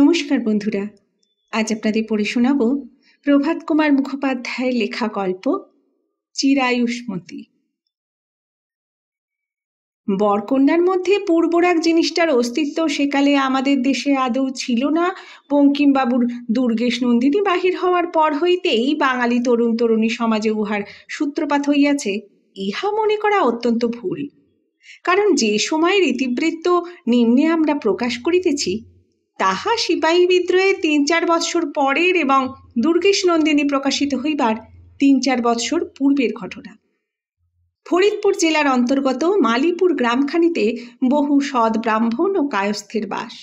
নমস্কার বন্ধুরা আজ আপনাদের পড়ে শোনাব প্রভাত কুমার মুখোপাধ্যায়ের লেখা গল্প চিরায়ুষ্মতি বরকন্যার মধ্যে পূর্বরাগ জিনিসটার অস্তিত্ব সেকালে আমাদের দেশে আদৌ ছিল না বঙ্কিমবাবুর দুর্গেশ নন্দিনী বাহির হওয়ার পর হইতেই বাঙালি তরুণ তরুণী সমাজে উহার সূত্রপাত হইয়াছে ইহা মনে করা অত্যন্ত ভুল কারণ যে সময় ইতিবৃত্ত নিম্নে আমরা প্রকাশ করিতেছি তাহা সিপাহী বিদ্রোহে তিন চার বৎসর পরের এবং দুর্গেশ নন্দিনী প্রকাশিত হইবার তিন চার বৎসর পূর্বের ঘটনা ফরিদপুর জেলার অন্তর্গত মালিপুর গ্রামখানিতে বহু সৎ ব্রাহ্মণ ও কায়স্থের বাস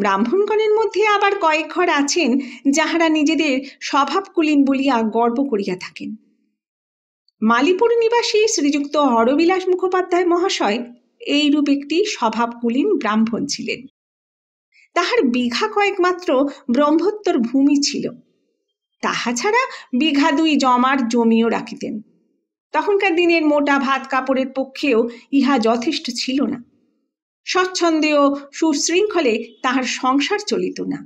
ব্রাহ্মণগণের মধ্যে আবার কয়েক ঘর আছেন যাহারা নিজেদের স্বভাবকুলীন বলিয়া গর্ব করিয়া থাকেন মালিপুর নিবাসী শ্রীযুক্ত হরবিলাস মুখোপাধ্যায় মহাশয় এইরূপ একটি স্বভাবকুলীন ব্রাহ্মণ ছিলেন তাহার বিঘা কয়েক মাত্র ব্রহ্মোত্তর ভূমি ছিল তাহা ছাড়া বিঘা দুই জমার জমিও রাখিতেন তখনকার দিনের মোটা ভাত কাপড়ের পক্ষেও ইহা যথেষ্ট ছিল না স্বচ্ছন্দে ও সুশৃঙ্খলে তাহার সংসার চলিত না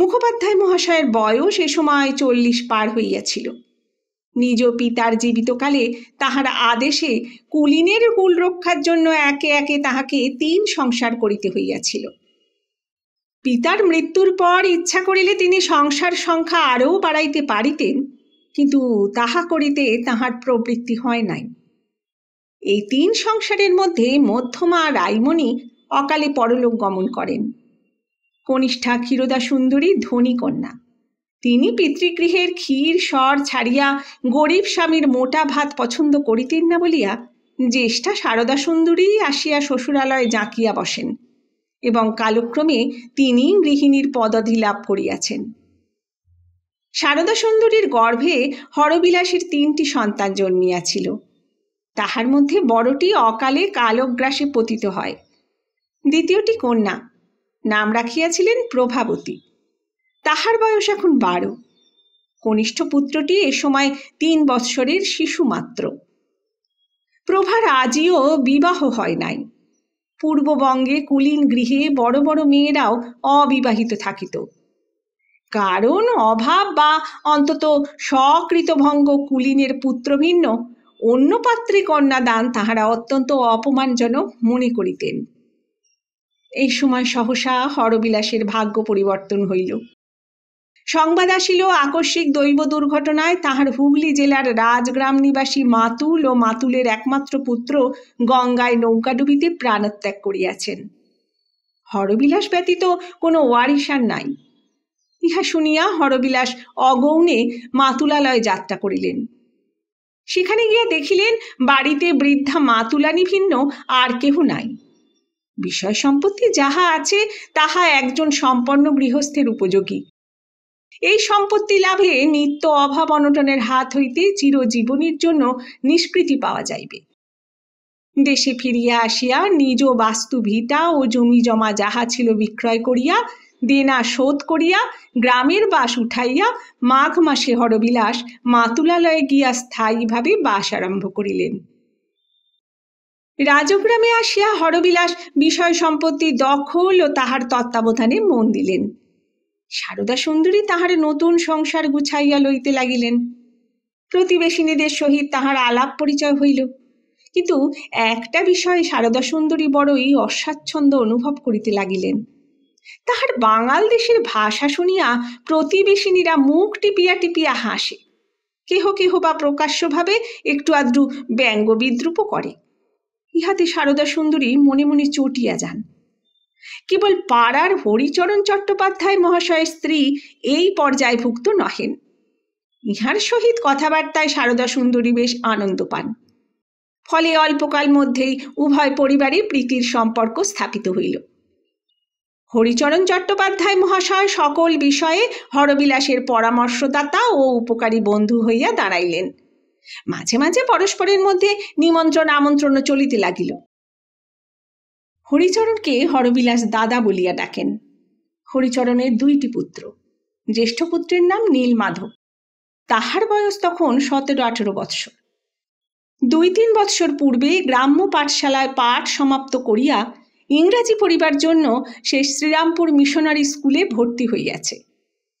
মুখোপাধ্যায় মহাশয়ের বয়স এ সময় চল্লিশ পার হইয়াছিল নিজ পিতার জীবিতকালে তাহার আদেশে কুলিনের কুল রক্ষার জন্য একে একে তাহাকে তিন সংসার করিতে হইয়াছিল পিতার মৃত্যুর পর ইচ্ছা করিলে তিনি সংসার সংখ্যা আরও বাড়াইতে পারিতেন কিন্তু তাহা করিতে তাহার প্রবৃত্তি হয় নাই এই তিন সংসারের মধ্যে মধ্যমা রাইমণি অকালে পরলোক গমন করেন কনিষ্ঠা ক্ষীরদা সুন্দরী ধনী কন্যা তিনি পিতৃগৃহের ক্ষীর স্বর ছাড়িয়া গরিব স্বামীর মোটা ভাত পছন্দ করিতেন না বলিয়া জ্যেষ্ঠা সারদা সুন্দরী আসিয়া শ্বশুরালয়ে জাঁকিয়া বসেন এবং কালক্রমে তিনি গৃহিণীর পদাধি লাভ করিয়াছেন সারদা সুন্দরীর গর্ভে হরবিলাসীর তিনটি সন্তান জন্মিয়াছিল তাহার মধ্যে বড়টি অকালে কালগ্রাসে পতিত হয় দ্বিতীয়টি কন্যা নাম রাখিয়াছিলেন প্রভাবতী তাহার বয়স এখন বারো কনিষ্ঠ পুত্রটি এ সময় তিন বৎসরের শিশু মাত্র প্রভার আজিও বিবাহ হয় নাই পূর্ববঙ্গে কুলীন গৃহে বড় বড় মেয়েরাও অবিবাহিত থাকিত কারণ অভাব বা অন্তত ভঙ্গ কুলীনের ভিন্ন অন্য পাত্রে কন্যা দান তাহারা অত্যন্ত অপমানজনক মনে করিতেন এই সময় সহসা হরবিলাসের ভাগ্য পরিবর্তন হইল সংবাদ আসিল আকস্মিক দৈব দুর্ঘটনায় তাহার হুগলি জেলার রাজগ্রাম নিবাসী মাতুল ও মাতুলের একমাত্র পুত্র গঙ্গায় নৌকাডুবিতে প্রাণত্যাগ করিয়াছেন হরবিলাস ব্যতীত কোনো ওয়ারিসার নাই ইহা শুনিয়া হরবিলাস অগৌণে মাতুলালয়ে যাত্রা করিলেন সেখানে গিয়া দেখিলেন বাড়িতে বৃদ্ধা মাতুলানি ভিন্ন আর কেহ নাই বিষয় সম্পত্তি যাহা আছে তাহা একজন সম্পন্ন গৃহস্থের উপযোগী এই সম্পত্তি লাভে নিত্য অভাব অনটনের হাত হইতে চিরজীবনের জন্য নিষ্কৃতি পাওয়া যাইবে দেশে ফিরিয়া আসিয়া নিজ বাস্তু ভিটা ও জমি জমা যাহা ছিল বিক্রয় করিয়া দেনা শোধ করিয়া গ্রামের বাস উঠাইয়া মাঘ মাসে হরবিলাস মাতুলালয়ে গিয়া স্থায়ীভাবে বাস আরম্ভ করিলেন রাজগ্রামে আসিয়া হরবিলাস বিষয় সম্পত্তি দখল ও তাহার তত্ত্বাবধানে মন দিলেন সারদা সুন্দরী তাহার নতুন সংসার গুছাইয়া লইতে লাগিলেন প্রতিবেশিনীদের সহিত তাহার আলাপ পরিচয় হইল কিন্তু একটা বিষয়ে সারদা সুন্দরী বড়ই অস্বাচ্ছন্দ্য অনুভব করিতে লাগিলেন তাহার বাঙাল দেশের ভাষা শুনিয়া প্রতিবেশিনীরা মুখ টিপিয়া টিপিয়া হাসে কেহ কেহ বা প্রকাশ্যভাবে একটু আদ্রু ব্যঙ্গ বিদ্রুপও করে ইহাতে সারদা সুন্দরী মনে মনে চটিয়া যান কেবল পাড়ার হরিচরণ চট্টোপাধ্যায় মহাশয়ের স্ত্রী এই পর্যায়ভুক্ত নহেন ইহার সহিত কথাবার্তায় সারদা সুন্দরী বেশ আনন্দ পান ফলে অল্পকাল মধ্যেই উভয় পরিবারে প্রীতির সম্পর্ক স্থাপিত হইল হরিচরণ চট্টোপাধ্যায় মহাশয় সকল বিষয়ে হরবিলাসের পরামর্শদাতা ও উপকারী বন্ধু হইয়া দাঁড়াইলেন মাঝে মাঝে পরস্পরের মধ্যে নিমন্ত্রণ আমন্ত্রণ চলিতে লাগিল হরিচরণকে হরবিলাস দাদা বলিয়া ডাকেন হরিচরণের দুইটি পুত্র জ্যেষ্ঠ পুত্রের নাম নীল মাধব তাহার বয়স তখন সতেরো আঠেরো বৎসর দুই তিন বৎসর পূর্বে গ্রাম্য পাঠশালায় পাঠ সমাপ্ত করিয়া ইংরাজি পড়িবার জন্য সে শ্রীরামপুর মিশনারি স্কুলে ভর্তি হইয়াছে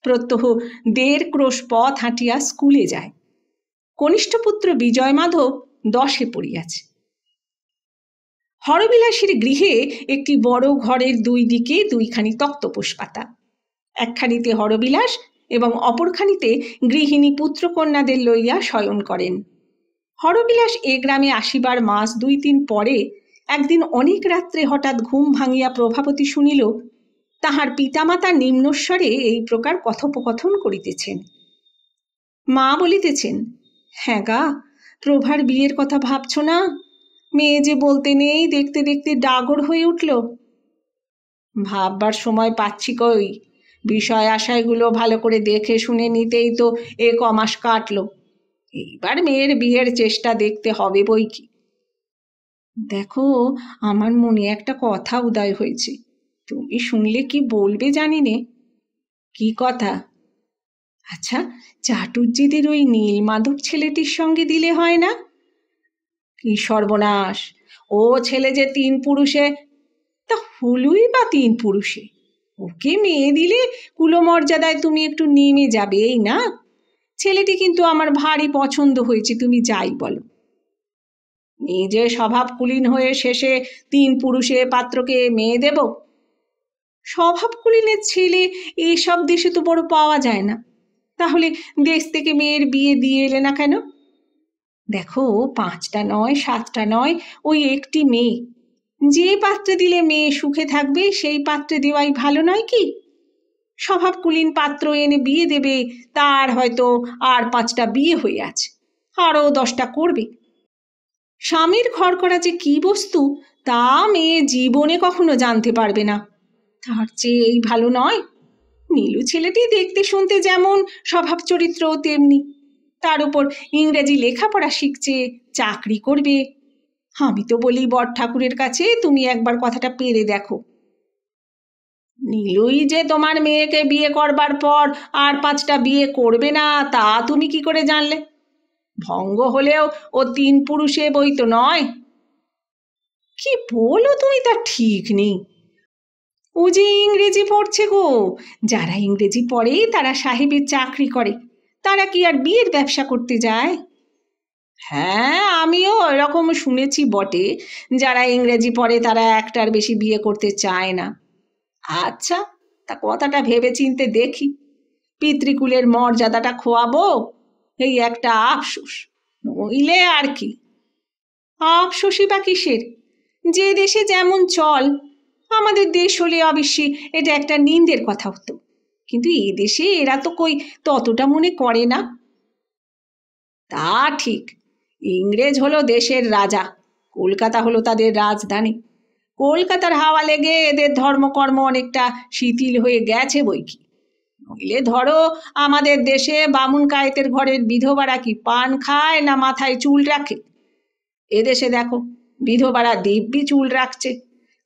প্রত্যহ দেড় ক্রোশ পথ হাঁটিয়া স্কুলে যায় কনিষ্ঠ পুত্র বিজয় মাধব দশে পড়িয়াছে হরবিলাসের গৃহে একটি বড় ঘরের দুই দিকে দুইখানি তক্তপোষ পাতা একখানিতে হরবিলাস এবং অপরখানিতে গৃহিণী পুত্রকন্যাদের লইয়া শয়ন করেন হরবিলাস এ গ্রামে আসিবার মাস দুই তিন পরে একদিন অনেক রাত্রে হঠাৎ ঘুম ভাঙিয়া প্রভাবতী শুনিল তাহার পিতামাতা নিম্নস্বরে এই প্রকার কথোপকথন করিতেছেন মা বলিতেছেন হ্যাঁ গা প্রভার বিয়ের কথা ভাবছ না মেয়ে যে বলতে নেই দেখতে দেখতে ডাগর হয়ে উঠল ভাববার সময় পাচ্ছি কই বিষয় আশায়গুলো ভালো করে দেখে শুনে নিতেই তো এ কমাস কাটল এইবার মেয়ের বিয়ের চেষ্টা দেখতে হবে বই কি দেখো আমার মনে একটা কথা উদয় হয়েছে তুমি শুনলে কি বলবে জানি নে কি কথা আচ্ছা চাটুর্যিদের ওই নীলমাধব ছেলেটির সঙ্গে দিলে হয় না কি সর্বনাশ ও ছেলে যে তিন পুরুষে তা হুলুই বা তিন পুরুষে ওকে মেয়ে দিলে কুলমর্যাদায় তুমি একটু নেমে যাবে এই না ছেলেটি কিন্তু আমার ভারী পছন্দ হয়েছে তুমি যাই বলো নিজে স্বভাব কুলীন হয়ে শেষে তিন পুরুষে পাত্রকে মেয়ে দেব স্বভাব কুলীনের ছেলে এইসব দেশে তো বড় পাওয়া যায় না তাহলে দেশ থেকে মেয়ের বিয়ে দিয়ে এলে না কেন দেখো পাঁচটা নয় সাতটা নয় ওই একটি মেয়ে যে পাত্রে দিলে মেয়ে সুখে থাকবে সেই পাত্রে দেওয়াই ভালো নয় কি স্বভাব কুলীন পাত্র এনে বিয়ে দেবে তার হয়তো আর পাঁচটা বিয়ে হয়ে আছে আরও দশটা করবে স্বামীর ঘর করা যে কি বস্তু তা মেয়ে জীবনে কখনো জানতে পারবে না তার চেয়ে এই ভালো নয় নীলু ছেলেটি দেখতে শুনতে যেমন স্বভাব চরিত্র তেমনি তার উপর ইংরেজি লেখাপড়া শিখছে চাকরি করবে আমি তো বলি বর ঠাকুরের কাছে তুমি একবার কথাটা পেরে দেখো নীলুই যে তোমার মেয়েকে বিয়ে করবার পর আর পাঁচটা বিয়ে করবে না তা তুমি কি করে জানলে ভঙ্গ হলেও ও তিন পুরুষে বই তো নয় কি বলো তুমি তা ঠিক নেই ও যে ইংরেজি পড়ছে গো যারা ইংরেজি পড়ে তারা সাহেবের চাকরি করে তারা কি আর বিয়ের ব্যবসা করতে যায় হ্যাঁ আমিও এরকম শুনেছি বটে যারা ইংরেজি পড়ে তারা একটার বেশি বিয়ে করতে চায় না আচ্ছা তা কথাটা ভেবে চিনতে দেখি পিতৃকুলের মর্যাদাটা খোয়াবো এই একটা আফসোস নইলে আর কি আফসোসই বা কিসের যে দেশে যেমন চল আমাদের দেশ হলে অবশ্যই এটা একটা নিন্দের কথা হতো কিন্তু এদেশে এরা তো কই ততটা মনে করে না তা ঠিক ইংরেজ হলো দেশের রাজা কলকাতা হলো তাদের রাজধানী কলকাতার হাওয়া লেগে এদের ধর্মকর্ম অনেকটা শিথিল হয়ে গেছে বই কি নইলে ধরো আমাদের দেশে বামুন কায়েতের ঘরের বিধবারা কি পান খায় না মাথায় চুল রাখে এদেশে দেখো বিধবারা দিব্যি চুল রাখছে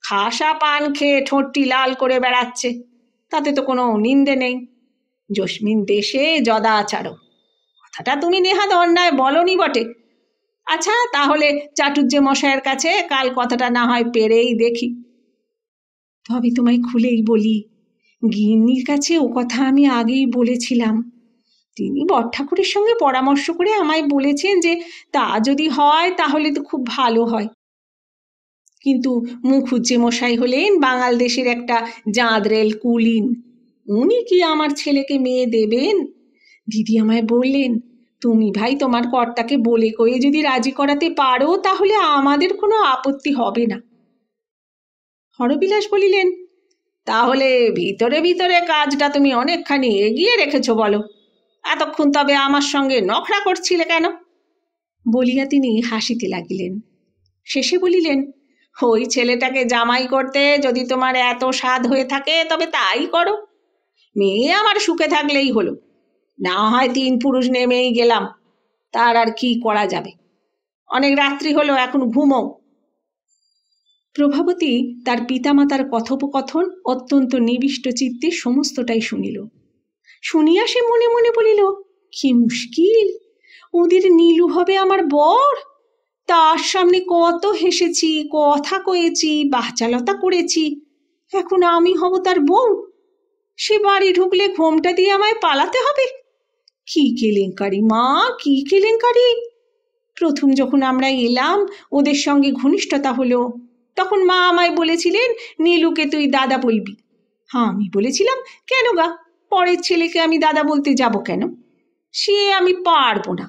খাসা পান খেয়ে ঠোঁটটি লাল করে বেড়াচ্ছে তাতে তো কোনো নিন্দে নেই জসমিন দেশে আচারও কথাটা তুমি নেহাত অন্যায় বলনি বটে আচ্ছা তাহলে চাটুর্য মশায়ের কাছে কাল কথাটা না হয় পেরেই দেখি তবে তোমায় খুলেই বলি গিন্নির কাছে ও কথা আমি আগেই বলেছিলাম তিনি ঠাকুরের সঙ্গে পরামর্শ করে আমায় বলেছেন যে তা যদি হয় তাহলে তো খুব ভালো হয় কিন্তু মুখুজ্জে মশাই হলেন বাঙাল দেশের একটা জাঁদরেল কুলিন উনি কি আমার ছেলেকে মেয়ে দেবেন দিদি আমায় বললেন তুমি ভাই তোমার কর্তাকে বলে কয়ে যদি রাজি করাতে পারো তাহলে আমাদের কোনো আপত্তি হবে না হরবিলাস বলিলেন তাহলে ভিতরে ভিতরে কাজটা তুমি অনেকখানি এগিয়ে রেখেছো বলো এতক্ষণ তবে আমার সঙ্গে নখরা করছিলে কেন বলিয়া তিনি হাসিতে লাগিলেন শেষে বলিলেন ওই ছেলেটাকে জামাই করতে যদি তোমার এত স্বাদ হয়ে থাকে তবে তাই করো মেয়ে আমার সুখে থাকলেই হলো না হয় তিন পুরুষ নেমেই গেলাম তার আর কি করা যাবে অনেক রাত্রি হলো এখন ঘুমো প্রভাবতী তার পিতামাতার কথোপকথন অত্যন্ত নিবিষ্ট চিত্তে সমস্তটাই শুনিল শুনিয়া সে মনে মনে বলিল কি মুশকিল ওদের নীলু হবে আমার বর তার সামনে কত হেসেছি কথা কয়েছি বাচালতা করেছি এখন আমি হব তার বউ সে বাড়ি ঢুকলে ঘোমটা দিয়ে আমায় পালাতে হবে কি কেলেঙ্কারি মা কি কেলেঙ্কারি প্রথম যখন আমরা এলাম ওদের সঙ্গে ঘনিষ্ঠতা হলো তখন মা আমায় বলেছিলেন নীলুকে তুই দাদা বলবি হ্যাঁ আমি বলেছিলাম কেন গা পরের ছেলেকে আমি দাদা বলতে যাব কেন সে আমি পারবো না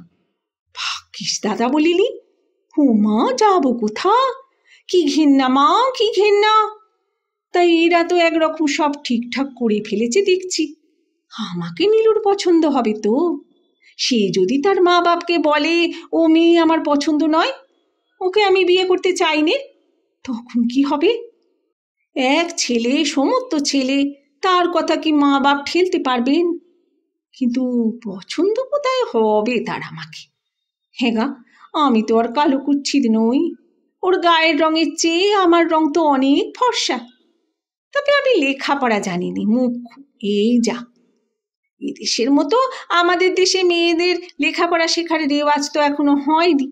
ভাগ্যিস দাদা বলিলি উমা যাব কোথা কি ঘেন্না মা কি ঘেন্না তাই এরা তো একরকম সব ঠিকঠাক করে ফেলেছে দেখছি আমাকে নীলুর পছন্দ হবে তো সে যদি তার মা বাপকে বলে ও মেয়ে আমার পছন্দ নয় ওকে আমি বিয়ে করতে চাইনি তখন কি হবে এক ছেলে সমস্ত ছেলে তার কথা কি মা বাপ ঠেলতে পারবেন কিন্তু পছন্দ কোথায় হবে তার আমাকে হ্যাঁ গা আমি তো আর কালো কুচ্ছিত নই ওর গায়ের রঙের চেয়ে আমার রং তো অনেক ফর্সা তবে আমি লেখাপড়া জানিনি মুখ এই যা এদেশের মতো আমাদের দেশে মেয়েদের লেখাপড়া শেখার রেওয়াজ তো এখনো হয়নি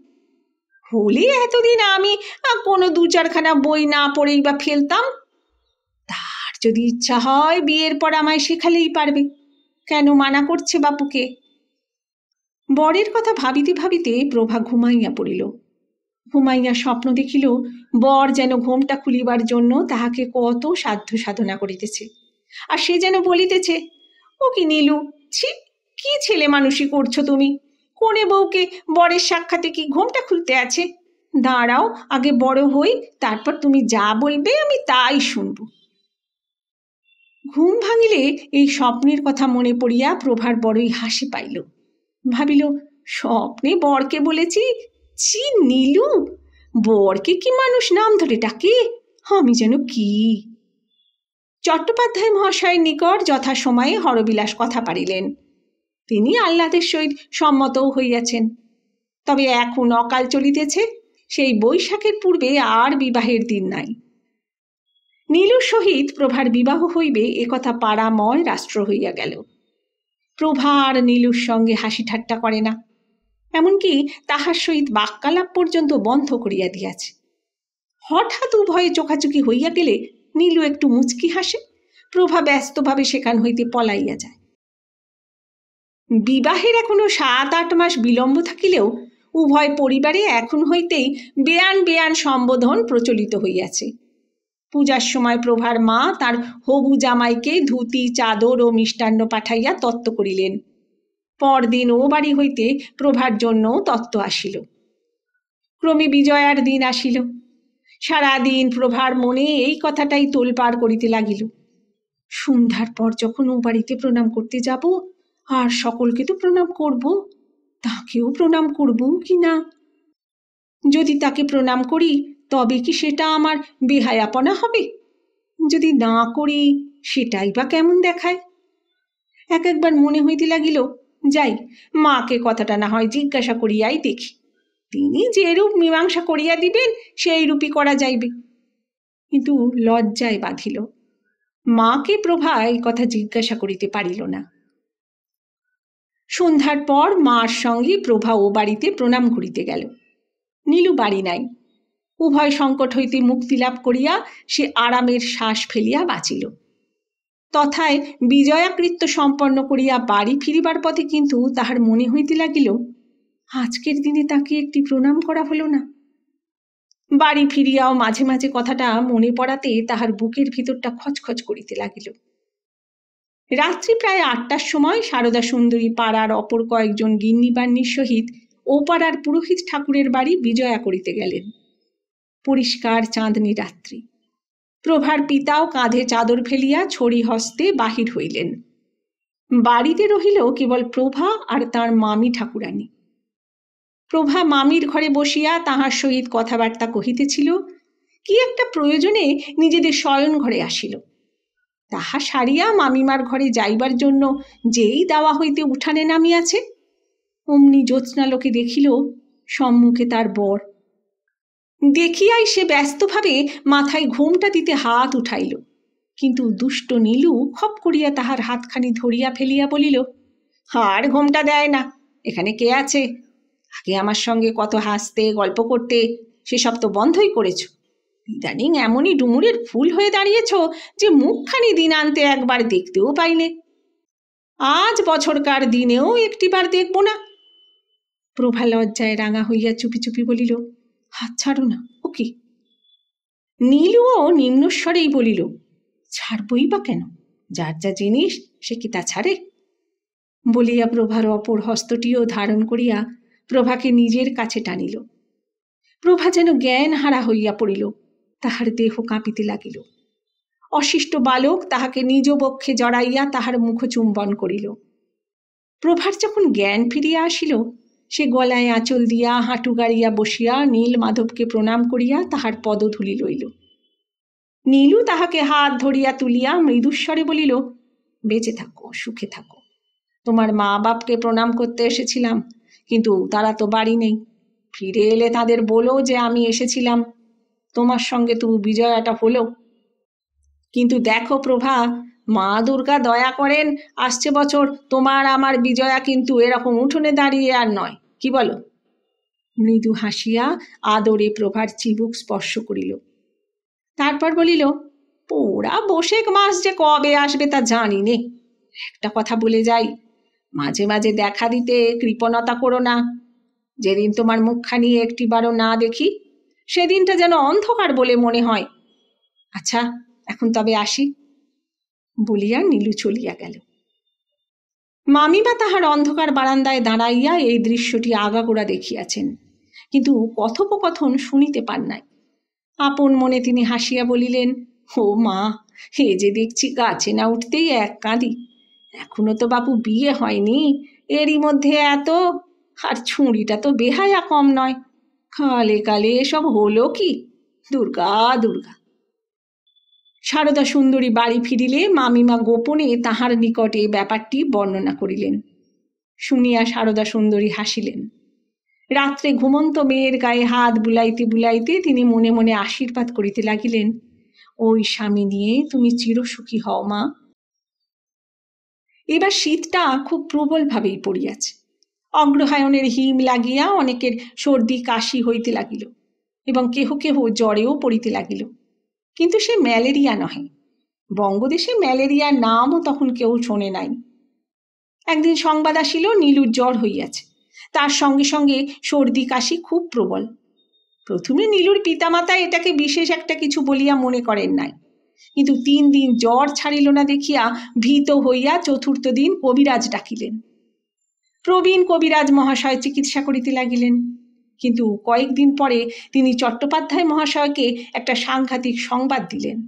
হলে এতদিন আমি কোনো দু চারখানা বই না পড়েই বা ফেলতাম তার যদি ইচ্ছা হয় বিয়ের পর আমায় শেখালেই পারবে কেন মানা করছে বাপুকে বরের কথা ভাবিতে ভাবিতে প্রভা ঘুমাইয়া পড়িল ঘুমাইয়া স্বপ্ন দেখিল বর যেন ঘোমটা খুলিবার জন্য তাহাকে কত সাধ্য সাধনা করিতেছে আর সে যেন বলিতেছে ও কি নীলু ছি কি ছেলে মানুষই করছো তুমি কোনে বউকে বরের সাক্ষাতে কি ঘোমটা খুলতে আছে দাঁড়াও আগে বড় হই তারপর তুমি যা বলবে আমি তাই শুনব ঘুম ভাঙিলে এই স্বপ্নের কথা মনে পড়িয়া প্রভার বড়ই হাসি পাইল ভাবিল স্বপ্নে বরকে বলেছি চি নীলু বরকে কি মানুষ নাম ধরে ডাকে আমি যেন কি চট্টোপাধ্যায় মহাশয়ের নিকট যথাসময়ে হরবিলাস কথা পারিলেন তিনি আহ্লাদের সহিত সম্মতও হইয়াছেন তবে এখন অকাল চলিতেছে সেই বৈশাখের পূর্বে আর বিবাহের দিন নাই নীলুর সহিত প্রভার বিবাহ হইবে একথা পাড়াময় রাষ্ট্র হইয়া গেল প্রভা আর নীলুর সঙ্গে হাসি ঠাট্টা করে না এমনকি তাহার সহিত বাক্যালাপ পর্যন্ত বন্ধ করিয়া দিয়াছে হঠাৎ উভয়ে চোখাচুকি হইয়া গেলে নীলু একটু মুচকি হাসে প্রভা ব্যস্তভাবে সেখান হইতে পলাইয়া যায় বিবাহের এখনো সাত আট মাস বিলম্ব থাকিলেও উভয় পরিবারে এখন হইতেই বেয়ান বেয়ান সম্বোধন প্রচলিত হইয়াছে পূজার সময় প্রভার মা তার হবু জামাইকে ধুতি চাদর ও মিষ্টান্ন পাঠাইয়া তত্ত্ব করিলেন পরদিন ও বাড়ি হইতে প্রভার জন্য তত্ত্ব আসিল ক্রমে বিজয়ার দিন আসিল সারাদিন প্রভার মনে এই কথাটাই তোলপাড় করিতে লাগিল সন্ধ্যার পর যখন ও বাড়িতে প্রণাম করতে যাব আর সকলকে তো প্রণাম করব তাকেও প্রণাম করব কি না যদি তাকে প্রণাম করি তবে কি সেটা আমার বেহায়াপনা হবে যদি না করি সেটাই বা কেমন দেখায় এক একবার মনে হইতে লাগিল যাই মাকে কথাটা না হয় জিজ্ঞাসা করিয়াই দেখি তিনি যেরূপ মীমাংসা করিয়া দিবেন সেই রূপই করা যাইবে কিন্তু লজ্জায় বাঁধিল মাকে প্রভা এই কথা জিজ্ঞাসা করিতে পারিল না সন্ধ্যার পর মার সঙ্গে প্রভা ও বাড়িতে প্রণাম করিতে গেল নীলু বাড়ি নাই উভয় সংকট হইতে মুক্তি লাভ করিয়া সে আরামের শ্বাস ফেলিয়া বাঁচিল তথায় বিজয়াকৃত্য সম্পন্ন করিয়া বাড়ি ফিরিবার পথে কিন্তু তাহার মনে হইতে লাগিল আজকের দিনে তাকে একটি প্রণাম করা হলো না বাড়ি ফিরিয়াও মাঝে মাঝে কথাটা মনে পড়াতে তাহার বুকের ভিতরটা খচখচ করিতে লাগিল রাত্রি প্রায় আটটার সময় সারদা সুন্দরী পাড়ার অপর কয়েকজন গিন্নিবান্নির সহিত ওপাড়ার পুরোহিত ঠাকুরের বাড়ি বিজয়া করিতে গেলেন পরিষ্কার চাঁদনি রাত্রি প্রভার পিতাও কাঁধে চাদর ফেলিয়া ছড়ি হস্তে বাহির হইলেন বাড়িতে রহিল কেবল প্রভা আর তার মামি ঠাকুরানী প্রভা মামির ঘরে বসিয়া তাহার সহিত কথাবার্তা কহিতেছিল কি একটা প্রয়োজনে নিজেদের শয়ন ঘরে আসিল তাহা সারিয়া মামিমার ঘরে যাইবার জন্য যেই দাওয়া হইতে উঠানে নামিয়াছে অমনি জ্যোৎস্নালোকে দেখিল সম্মুখে তার বর দেখিয়াই সে ব্যস্তভাবে মাথায় ঘুমটা দিতে হাত উঠাইল কিন্তু দুষ্ট নীলু খপ করিয়া তাহার হাতখানি ধরিয়া ফেলিয়া বলিল আর ঘোমটা দেয় না এখানে কে আছে আগে আমার সঙ্গে কত হাসতে গল্প করতে সেসব তো বন্ধই করেছ ইদানিং এমনই ডুমুরের ফুল হয়ে দাঁড়িয়েছ যে মুখখানি দিন আনতে একবার দেখতেও পাইলে আজ বছরকার দিনেও একটিবার দেখব না প্রভা লজ্জায় রাঙা হইয়া চুপি চুপি বলিল হাত ছাড়ো না ওকে নীলুও নিম্নস্বরেই বলিল ছাড়বই বা কেন যার যা জিনিস সে কি তা ছাড়ে বলিয়া প্রভার অপর হস্তটিও ধারণ করিয়া প্রভাকে নিজের কাছে টানিল প্রভা যেন জ্ঞান হারা হইয়া পড়িল তাহার দেহ কাঁপিতে লাগিল অশিষ্ট বালক তাহাকে নিজ বক্ষে জড়াইয়া তাহার মুখ চুম্বন করিল প্রভার যখন জ্ঞান ফিরিয়া আসিল সে গলায় আঁচল দিয়া হাঁটু গাড়িয়া বসিয়া নীল মাধবকে প্রণাম করিয়া তাহার পদধূলি লইল নীলু তাহাকে হাত ধরিয়া তুলিয়া মৃদুস্বরে বলিল বেঁচে থাকো সুখে থাকো তোমার মা বাপকে প্রণাম করতে এসেছিলাম কিন্তু তারা তো বাড়ি নেই ফিরে এলে তাদের বলো যে আমি এসেছিলাম তোমার সঙ্গে তবু বিজয়াটা হলো কিন্তু দেখো প্রভা মা দুর্গা দয়া করেন আসছে বছর তোমার আমার বিজয়া কিন্তু এরকম উঠোনে দাঁড়িয়ে আর নয় কি বলো মৃদু হাসিয়া আদরে প্রভার চিবুক স্পর্শ করিল তারপর বলিল পোড়া বসে মাস যে কবে আসবে তা জানি নে একটা কথা বলে যাই মাঝে মাঝে দেখা দিতে কৃপণতা করো না যেদিন তোমার মুখখানি একটিবারও না দেখি সেদিনটা যেন অন্ধকার বলে মনে হয় আচ্ছা এখন তবে আসি বলিয়া নীলু চলিয়া গেল মামিমা তাহার অন্ধকার বারান্দায় দাঁড়াইয়া এই দৃশ্যটি আগাগোড়া দেখিয়াছেন কিন্তু কথোপকথন শুনিতে পান নাই আপন মনে তিনি হাসিয়া বলিলেন ও মা হে যে দেখছি গাছে না উঠতেই এক কাঁদি এখনো তো বাপু বিয়ে হয়নি এরই মধ্যে এত আর ছুঁড়িটা তো বেহায়া কম নয় কালে কালে এসব হলো কি দুর্গা দুর্গা সারদা সুন্দরী বাড়ি ফিরিলে মামিমা গোপনে তাহার নিকটে এই ব্যাপারটি বর্ণনা করিলেন শুনিয়া সারদা সুন্দরী হাসিলেন রাত্রে ঘুমন্ত মেয়ের গায়ে হাত বুলাইতে বুলাইতে তিনি মনে মনে আশীর্বাদ করিতে লাগিলেন ওই স্বামী নিয়ে তুমি চিরসুখী হও মা এবার শীতটা খুব প্রবলভাবেই পড়িয়াছে অগ্রহায়ণের হিম লাগিয়া অনেকের সর্দি কাশি হইতে লাগিল এবং কেহ কেহ জ্বরেও পড়িতে লাগিল কিন্তু সে ম্যালেরিয়া নহে বঙ্গদেশে ম্যালেরিয়ার নামও তখন কেউ শোনে নাই একদিন সংবাদ আসিল নীলুর জ্বর হইয়াছে তার সঙ্গে সঙ্গে সর্দি কাশি খুব প্রবল প্রথমে নীলুর পিতামাতা এটাকে বিশেষ একটা কিছু বলিয়া মনে করেন নাই কিন্তু তিন দিন জ্বর ছাড়িল না দেখিয়া ভীত হইয়া চতুর্থ দিন কবিরাজ ডাকিলেন প্রবীণ কবিরাজ মহাশয় চিকিৎসা করিতে লাগিলেন কিন্তু কয়েকদিন পরে তিনি চট্টোপাধ্যায় মহাশয়কে একটা সাংঘাতিক সংবাদ দিলেন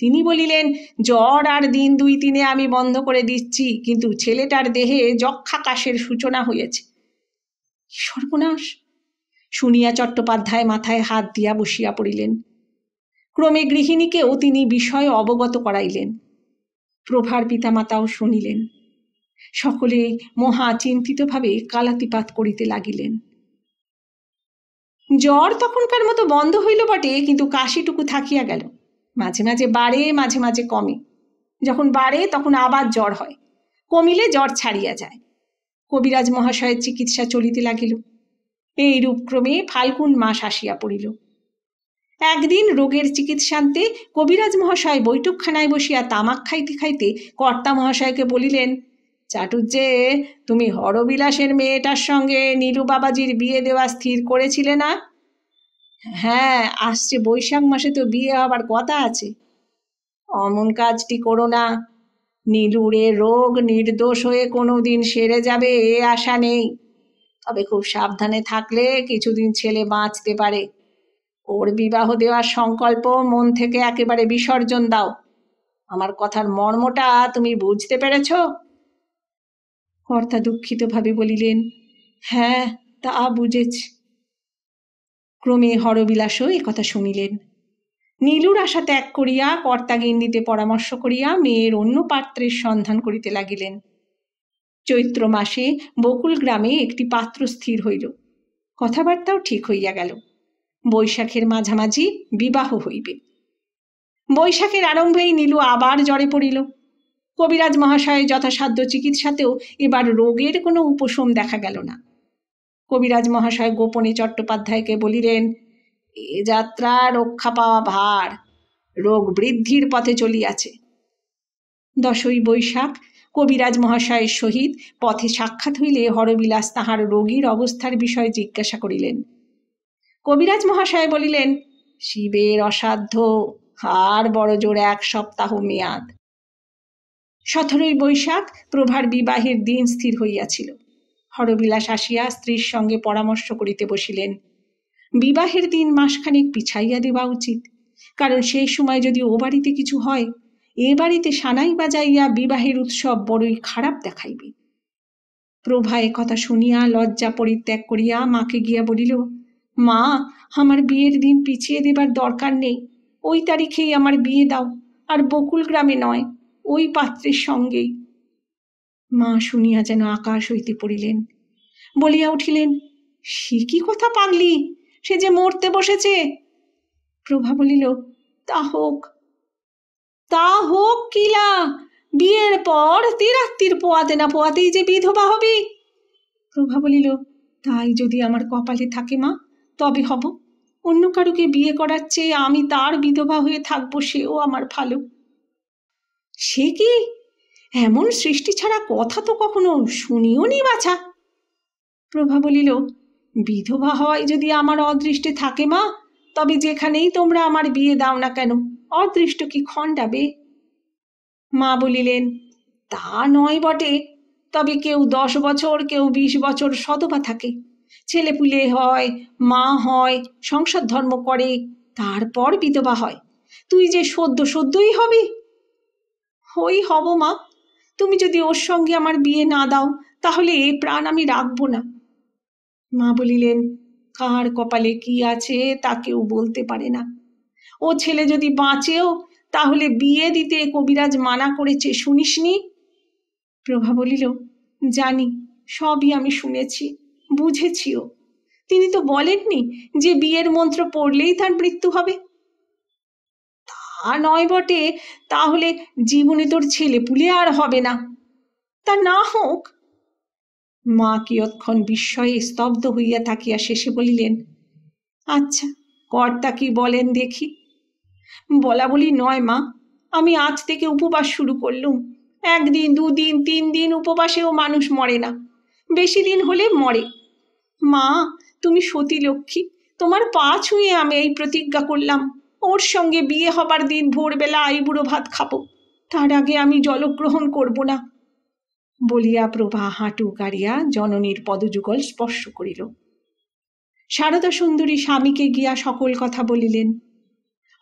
তিনি বলিলেন জ্বর আর দিন দুই তিনে আমি বন্ধ করে দিচ্ছি কিন্তু ছেলেটার দেহে যক্ষাকাশের সূচনা হয়েছে সর্বনাশ শুনিয়া চট্টোপাধ্যায় মাথায় হাত দিয়া বসিয়া পড়িলেন ক্রমে গৃহিণীকেও তিনি বিষয় অবগত করাইলেন প্রভার পিতামাতাও শুনিলেন সকলে মহা চিন্তিতভাবে কালাতিপাত করিতে লাগিলেন জ্বর তখনকার মতো বন্ধ হইল বটে কিন্তু কাশিটুকু থাকিয়া গেল মাঝে মাঝে বাড়ে মাঝে মাঝে কমে যখন বাড়ে তখন আবার জ্বর হয় কমিলে জ্বর ছাড়িয়া যায় কবিরাজ মহাশয়ের চিকিৎসা চলিতে লাগিল এই রূপক্রমে ফাল্গুন মাস আসিয়া পড়িল একদিন রোগের চিকিৎসান্তে কবিরাজ মহাশয় বৈঠকখানায় বসিয়া তামাক খাইতে খাইতে কর্তা মহাশয়কে বলিলেন চাটুজ্জে তুমি হরবিলাসের মেয়েটার সঙ্গে নীলু বাবাজির বিয়ে দেওয়া স্থির করেছিলে না হ্যাঁ আসছে বৈশাখ মাসে তো বিয়ে হবার কথা আছে অমন কাজটি করো না নীলুরে রোগ নির্দোষ হয়ে কোনো দিন সেরে যাবে এ আশা নেই তবে খুব সাবধানে থাকলে কিছুদিন ছেলে বাঁচতে পারে ওর বিবাহ দেওয়ার সংকল্প মন থেকে একেবারে বিসর্জন দাও আমার কথার মর্মটা তুমি বুঝতে পেরেছো কর্তা দুঃখিতভাবে বলিলেন হ্যাঁ তা বুঝেছি ক্রমে হরবিলাসও একথা শুনিলেন নীলুর আশা ত্যাগ করিয়া কর্তা গিন্দিতে পরামর্শ করিয়া মেয়ের অন্য পাত্রের সন্ধান করিতে লাগিলেন চৈত্র মাসে বকুল গ্রামে একটি পাত্র স্থির হইল কথাবার্তাও ঠিক হইয়া গেল বৈশাখের মাঝামাঝি বিবাহ হইবে বৈশাখের আরম্ভেই নীলু আবার জ্বরে পড়িল কবিরাজ মহাশয় যথাসাধ্য চিকিৎসাতেও এবার রোগের কোনো উপশম দেখা গেল না কবিরাজ মহাশয় গোপনে চট্টোপাধ্যায়কে বলিলেন এ যাত্রা রক্ষা পাওয়া ভার রোগ বৃদ্ধির পথে চলিয়াছে দশই বৈশাখ কবিরাজ মহাশয়ের সহিত পথে সাক্ষাৎ হইলে হরবিলাস তাহার রোগীর অবস্থার বিষয়ে জিজ্ঞাসা করিলেন কবিরাজ মহাশয় বলিলেন শিবের অসাধ্য আর বড় জোর এক সপ্তাহ মেয়াদ সতেরোই বৈশাখ প্রভার বিবাহের দিন স্থির হইয়াছিল হরবিলাস আসিয়া স্ত্রীর সঙ্গে পরামর্শ করিতে বসিলেন বিবাহের দিন মাসখানেক পিছাইয়া দেওয়া উচিত কারণ সেই সময় যদি ও বাড়িতে কিছু হয় এ বাড়িতে সানাই বাজাইয়া বিবাহের উৎসব বড়ই খারাপ দেখাইবে প্রভা কথা শুনিয়া লজ্জা পরিত্যাগ করিয়া মাকে গিয়া বলিল মা আমার বিয়ের দিন পিছিয়ে দেবার দরকার নেই ওই তারিখেই আমার বিয়ে দাও আর বকুল গ্রামে নয় ওই পাত্রের সঙ্গেই মা শুনিয়া যেন আকাশ হইতে পড়িলেন বলিয়া উঠিলেন সে কি কথা পাগলি সে যে মরতে বসেছে প্রভা বলিল তা হোক তা হোক কিলা বিয়ের পর তিরাত্তির পোয়াতে না পোয়াতেই যে বিধবা হবি প্রভা বলিল তাই যদি আমার কপালে থাকে মা তবে হব অন্য কারুকে বিয়ে করার চেয়ে আমি তার বিধবা হয়ে থাকবো সেও আমার ভালো সে কি এমন সৃষ্টি ছাড়া কথা তো কখনো শুনিও নি বাছা প্রভা বলিল বিধবা হওয়ায় যদি আমার অদৃষ্টে থাকে মা তবে যেখানেই তোমরা আমার বিয়ে দাও না কেন অদৃষ্ট কি খণ্ডাবে মা বলিলেন তা নয় বটে তবে কেউ দশ বছর কেউ বিশ বছর সদবা থাকে ছেলেপুলে হয় মা হয় সংসার ধর্ম করে তারপর বিধবা হয় তুই যে সদ্য সদ্যই হবি হই হব মা তুমি যদি ওর সঙ্গে আমার বিয়ে না দাও তাহলে এ প্রাণ আমি রাখব না মা বলিলেন কার কপালে কি আছে তা কেউ বলতে পারে না ও ছেলে যদি বাঁচেও তাহলে বিয়ে দিতে কবিরাজ মানা করেছে শুনিসনি প্রভা বলিল জানি সবই আমি শুনেছি বুঝেছিও তিনি তো বলেননি যে বিয়ের মন্ত্র পড়লেই তার মৃত্যু হবে তা নয় বটে তাহলে জীবনে তোর ছেলে পুলে আর হবে না তা না হোক মা কিয়ৎক্ষণ বিস্ময়ে স্তব্ধ হইয়া থাকিয়া শেষে বলিলেন আচ্ছা কর্তা কি বলেন দেখি বলা বলি নয় মা আমি আজ থেকে উপবাস শুরু করলুম একদিন দুদিন তিন দিন উপবাসেও মানুষ মরে না বেশি দিন হলে মরে মা তুমি সতী লক্ষ্মী তোমার পা ছুঁয়ে আমি এই প্রতিজ্ঞা করলাম ওর সঙ্গে বিয়ে হবার দিন ভোরবেলা আইবুড়ো ভাত খাবো তার আগে আমি জলগ্রহণ করব না বলিয়া প্রভা হাঁটু গাড়িয়া জননীর পদযুগল স্পর্শ করিল শারদা সুন্দরী স্বামীকে গিয়া সকল কথা বলিলেন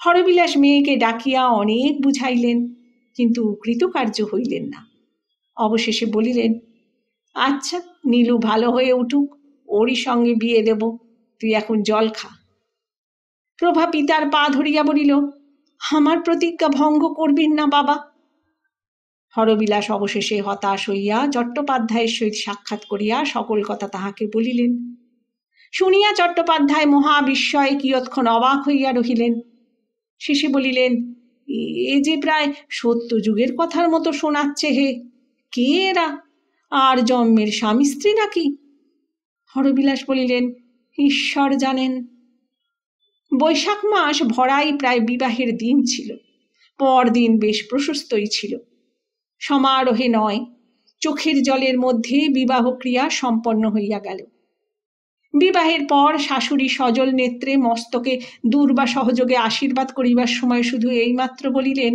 হরবিলাস মেয়েকে ডাকিয়া অনেক বুঝাইলেন কিন্তু কৃতকার্য হইলেন না অবশেষে বলিলেন আচ্ছা নীলু ভালো হয়ে উঠুক ওরই সঙ্গে বিয়ে দেব তুই এখন জল খা প্রভা পিতার পা ধরিয়া বলিল আমার প্রতিজ্ঞা ভঙ্গ করবেন না বাবা হরবিলাস অবশেষে হতাশ হইয়া চট্টোপাধ্যায়ের সহিত সাক্ষাৎ করিয়া সকল কথা তাহাকে বলিলেন শুনিয়া চট্টোপাধ্যায় মহাবিস্ময়ে কিয়ৎক্ষণ অবাক হইয়া রহিলেন শেষে বলিলেন এ যে প্রায় সত্য যুগের কথার মতো শোনাচ্ছে হে কে এরা আর জন্মের স্বামী স্ত্রী নাকি হরবিলাস বলিলেন ঈশ্বর জানেন বৈশাখ মাস ভরাই প্রায় বিবাহের দিন ছিল পরদিন বেশ প্রশস্তই ছিল সমারোহে নয় চোখের জলের মধ্যে বিবাহ ক্রিয়া সম্পন্ন হইয়া গেল বিবাহের পর শাশুড়ি সজল নেত্রে মস্তকে দুর্বা সহযোগে আশীর্বাদ করিবার সময় শুধু এইমাত্র বলিলেন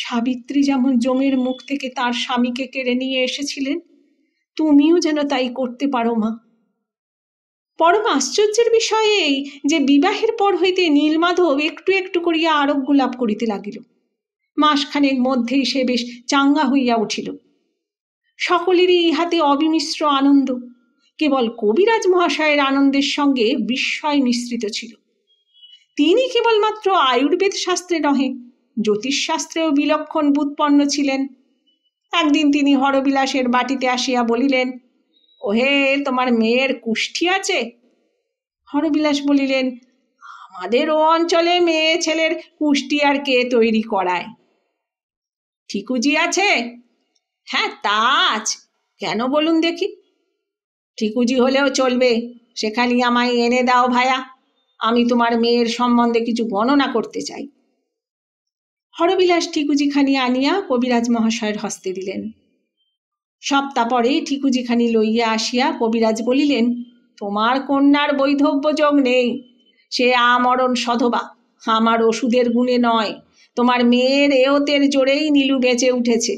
সাবিত্রী যেমন জমের মুখ থেকে তার স্বামীকে কেড়ে নিয়ে এসেছিলেন তুমিও যেন তাই করতে পারো মা পরম আশ্চর্যের বিষয় এই যে বিবাহের পর হইতে নীলমাধব একটু একটু করিয়া আরোগ্য লাভ করিতে লাগিল মাসখানেক মধ্যেই সে বেশ চাঙ্গা হইয়া উঠিল সকলেরই ইহাতে অবিমিশ্র আনন্দ কেবল কবিরাজ মহাশয়ের আনন্দের সঙ্গে বিস্ময় মিশ্রিত ছিল তিনি কেবলমাত্র আয়ুর্বেদ শাস্ত্রে নহে জ্যোতিষশাস্ত্রেও বিলক্ষণ বুৎপন্ন ছিলেন একদিন তিনি হরবিলাসের বাটিতে আসিয়া বলিলেন ওহে তোমার মেয়ের কুষ্ঠি আছে হরবিলাস বলিলেন আমাদের ও অঞ্চলে মেয়ে ছেলের কুষ্টি আর কে তৈরি করায় ঠিকুজি আছে হ্যাঁ তা আছে কেন বলুন দেখি ঠিকুজি হলেও চলবে সেখানে আমায় এনে দাও ভায়া আমি তোমার মেয়ের সম্বন্ধে কিছু গণনা করতে চাই হরবিলাস ঠিকুজি খানি আনিয়া কবিরাজ মহাশয়ের হস্তে দিলেন সপ্তাপরে ঠিকুজিখানি লইয়া আসিয়া কবিরাজ বলিলেন তোমার কন্যার বৈধব্য যোগ নেই সে আমরণ সধবা আমার ওষুধের গুণে নয় তোমার মেয়ের এওতের জোরেই নীলু বেঁচে উঠেছে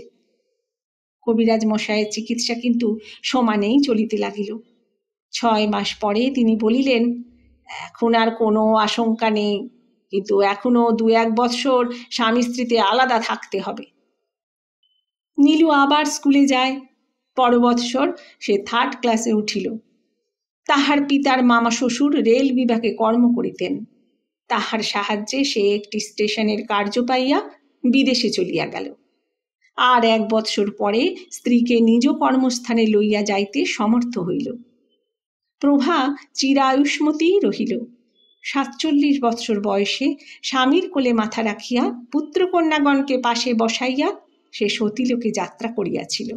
কবিরাজ মশায়ের চিকিৎসা কিন্তু সমানেই চলিতে লাগিল ছয় মাস পরে তিনি বলিলেন এখন আর কোনো আশঙ্কা নেই কিন্তু এখনও দু এক বৎসর স্বামী স্ত্রীতে আলাদা থাকতে হবে নীলু আবার স্কুলে যায় পরবৎসর সে থার্ড ক্লাসে উঠিল তাহার পিতার মামা শ্বশুর রেল বিভাগে কর্ম করিতেন তাহার সাহায্যে সে একটি স্টেশনের কার্য পাইয়া বিদেশে চলিয়া গেল আর এক বৎসর পরে স্ত্রীকে নিজ কর্মস্থানে লইয়া যাইতে সমর্থ হইল প্রভা চিরায়ুষ্মতিই রহিল সাতচল্লিশ বৎসর বয়সে স্বামীর কোলে মাথা রাখিয়া পুত্রকন্যাগণকে পাশে বসাইয়া সে সতীলোকে যাত্রা করিয়াছিল